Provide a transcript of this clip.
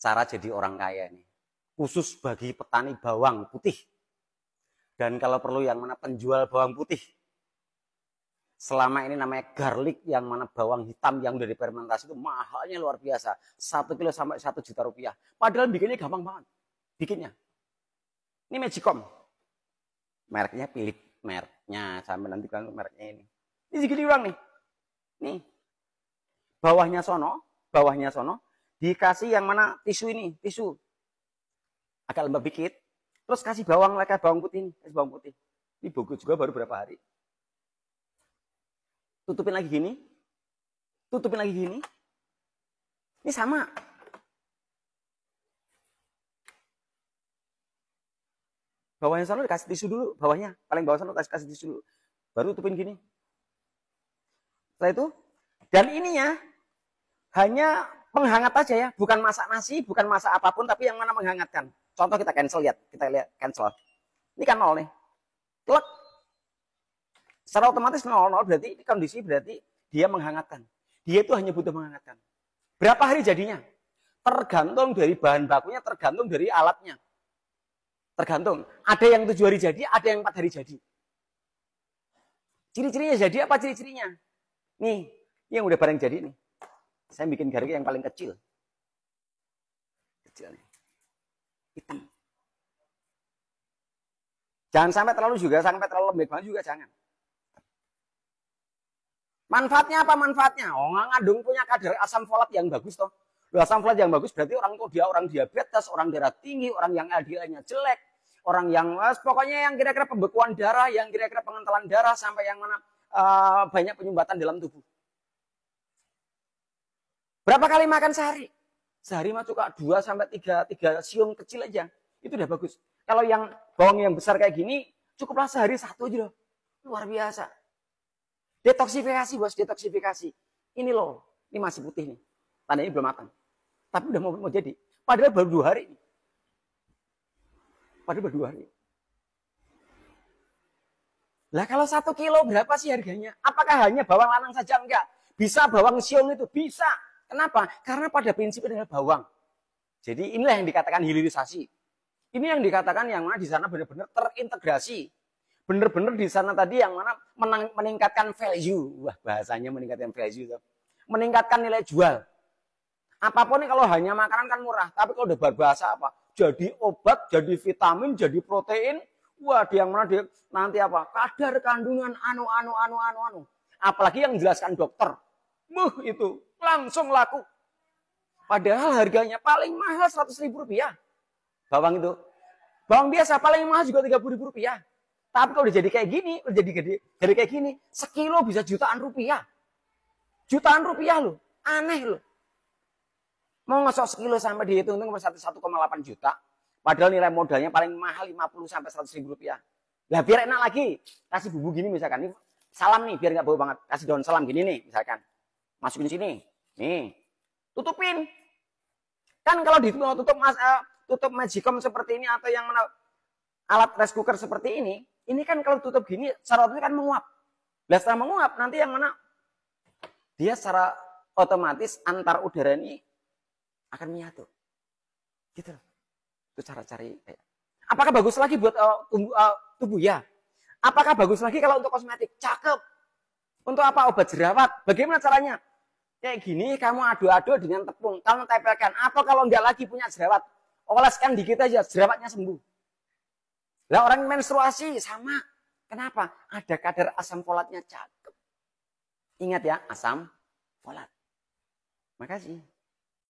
cara jadi orang kaya ini. Khusus bagi petani bawang putih. Dan kalau perlu yang mana penjual bawang putih. Selama ini namanya garlic yang mana bawang hitam yang dari fermentasi itu mahalnya luar biasa. Satu kilo sampai satu juta rupiah. Padahal bikinnya gampang banget. Bikinnya. Ini Magicom. Mereknya Philip. Mereknya. Sampai nanti kan mereknya ini. Ini segini orang nih. Nih. Bawahnya sono. Bawahnya sono Dikasih yang mana? Tisu ini, tisu. Agak lembab dikit. Terus kasih bawang, lagi bawang putih ini, kasih bawang putih. Ini bagus juga baru berapa hari. Tutupin lagi gini. Tutupin lagi gini. Ini sama. Bawahnya sana dikasih tisu dulu, bawahnya. Paling bawah sana kasih, kasih tisu dulu. Baru tutupin gini. Setelah itu, dan ininya hanya Penghangat aja ya, bukan masak nasi, bukan masak apapun, tapi yang mana menghangatkan. Contoh kita cancel, lihat. Kita lihat, cancel. Ini kan nol nih. Klek. Secara otomatis nol, nol berarti ini kondisi berarti dia menghangatkan. Dia itu hanya butuh menghangatkan. Berapa hari jadinya? Tergantung dari bahan bakunya, tergantung dari alatnya. Tergantung. Ada yang tujuh hari jadi, ada yang empat hari jadi. Ciri-cirinya jadi apa ciri-cirinya? Nih, yang udah barang jadi nih. Saya bikin garis yang paling kecil. Kecil nih. Hitam. Jangan sampai terlalu juga, sampai terlalu lembek banget juga jangan. Manfaatnya apa manfaatnya? Oh, ngandung punya kadar asam folat yang bagus toh. Lu asam folat yang bagus berarti orang tuh dia orang diabetes, orang darah tinggi, orang yang LDL-nya jelek, orang yang eh, pokoknya yang kira-kira pembekuan darah, yang kira-kira pengentalan darah sampai yang mana eh, banyak penyumbatan dalam tubuh. Berapa kali makan sehari? Sehari mah cukup dua sampai tiga tiga siung kecil aja. Itu udah bagus. Kalau yang bawang yang besar kayak gini, cukuplah sehari satu aja loh. Luar biasa. Detoksifikasi, Bos, detoksifikasi. Ini loh, ini masih putih nih. Tandanya belum makan. Tapi udah mau, mau jadi. Padahal baru dua hari. Padahal baru dua hari. Lah kalau satu kilo berapa sih harganya? Apakah hanya bawang lanang saja? Enggak. Bisa bawang siung itu? Bisa. Kenapa? Karena pada prinsipnya adalah bawang. Jadi inilah yang dikatakan hilirisasi. Ini yang dikatakan yang mana di sana benar-benar terintegrasi. Benar-benar di sana tadi yang mana menang, meningkatkan value. Wah, bahasanya meningkatkan value. Tuh. Meningkatkan nilai jual. Apapun kalau hanya makanan kan murah. Tapi kalau udah berbahasa apa? Jadi obat, jadi vitamin, jadi protein. Wah, di yang mana dia nanti apa? Kadar kandungan anu, anu, anu, anu, anu. Apalagi yang jelaskan dokter Muh itu langsung laku. Padahal harganya paling mahal 100 ribu rupiah. Bawang itu. Bawang biasa paling mahal juga 30 ribu rupiah. Tapi kalau udah jadi kayak gini, udah jadi gede, jadi kayak gini, sekilo bisa jutaan rupiah. Jutaan rupiah loh. Aneh loh. Mau ngesok sekilo sampai dihitung nomor 1,8 juta. Padahal nilai modalnya paling mahal 50 sampai 100 ribu rupiah. Lah biar enak lagi. Kasih bubu gini misalkan. Ini salam nih biar nggak bau banget. Kasih daun salam gini nih misalkan masukin sini. Nih, tutupin. Kan kalau ditutup mas, uh, tutup magicom seperti ini atau yang mana alat rice cooker seperti ini, ini kan kalau tutup gini secara otomatis kan menguap. Nah, setelah menguap nanti yang mana dia secara otomatis antar udara ini akan menyatu. Gitu loh. Itu cara cari. Eh. Apakah bagus lagi buat uh, eh, tubuh, uh, tubuh ya? Apakah bagus lagi kalau untuk kosmetik? Cakep. Untuk apa obat jerawat? Bagaimana caranya? Kayak gini kamu adu-adu dengan tepung. Kamu tempelkan. Apa kalau nggak lagi punya jerawat? Oleskan dikit aja, jerawatnya sembuh. Lah orang menstruasi sama. Kenapa? Ada kadar asam folatnya cakep. Ingat ya, asam folat. Makasih.